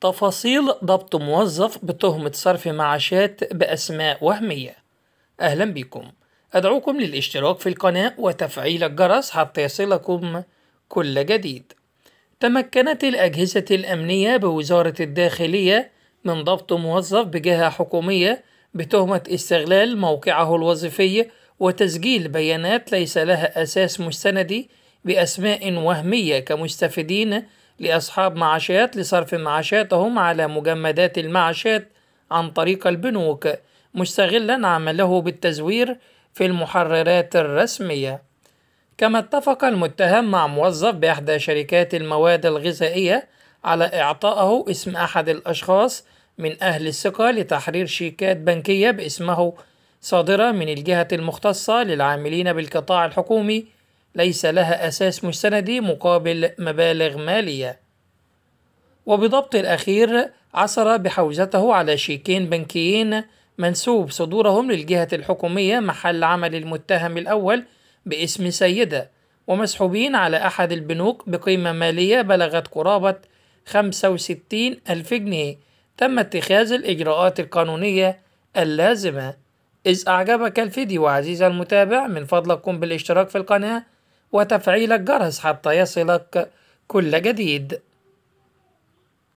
تفاصيل ضبط موظف بتهمة صرف معاشات بأسماء وهمية أهلا بكم أدعوكم للاشتراك في القناة وتفعيل الجرس حتى يصلكم كل جديد تمكنت الأجهزة الأمنية بوزارة الداخلية من ضبط موظف بجهة حكومية بتهمة استغلال موقعه الوظيفي وتسجيل بيانات ليس لها أساس مستندي بأسماء وهمية كمستفيدين لأصحاب معاشات لصرف معاشاتهم على مجمدات المعاشات عن طريق البنوك مستغلا عمله بالتزوير في المحررات الرسمية كما اتفق المتهم مع موظف بإحدى شركات المواد الغذائية على إعطائه اسم أحد الأشخاص من أهل الثقة لتحرير شيكات بنكية باسمه صادرة من الجهة المختصة للعاملين بالقطاع الحكومي ليس لها أساس مستندي مقابل مبالغ مالية وبضبط الأخير عثر بحوزته على شيكين بنكيين منسوب صدورهم للجهة الحكومية محل عمل المتهم الأول باسم سيدة ومسحوبين على أحد البنوك بقيمة مالية بلغت قرابة 65 ألف جنيه تم اتخاذ الإجراءات القانونية اللازمة إذ أعجبك الفيديو عزيزي المتابع من فضلكم بالاشتراك في القناة وتفعيل الجرس حتى يصلك كل جديد